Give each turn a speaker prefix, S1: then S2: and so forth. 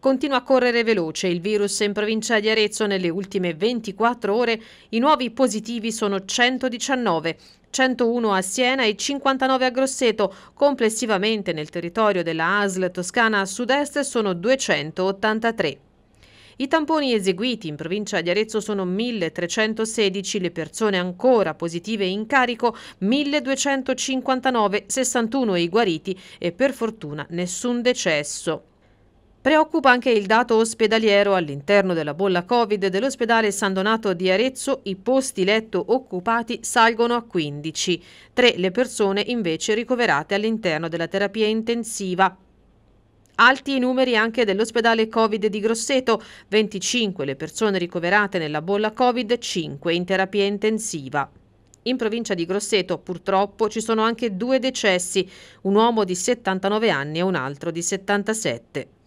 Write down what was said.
S1: Continua a correre veloce il virus in provincia di Arezzo. Nelle ultime 24 ore i nuovi positivi sono 119, 101 a Siena e 59 a Grosseto. Complessivamente nel territorio della ASL Toscana a sud-est sono 283. I tamponi eseguiti in provincia di Arezzo sono 1.316, le persone ancora positive in carico 1.259, 61 i guariti e per fortuna nessun decesso. Preoccupa anche il dato ospedaliero all'interno della bolla Covid dell'ospedale San Donato di Arezzo, i posti letto occupati salgono a 15, tre le persone invece ricoverate all'interno della terapia intensiva. Alti i numeri anche dell'ospedale Covid di Grosseto, 25 le persone ricoverate nella bolla Covid, 5 in terapia intensiva. In provincia di Grosseto purtroppo ci sono anche due decessi, un uomo di 79 anni e un altro di 77.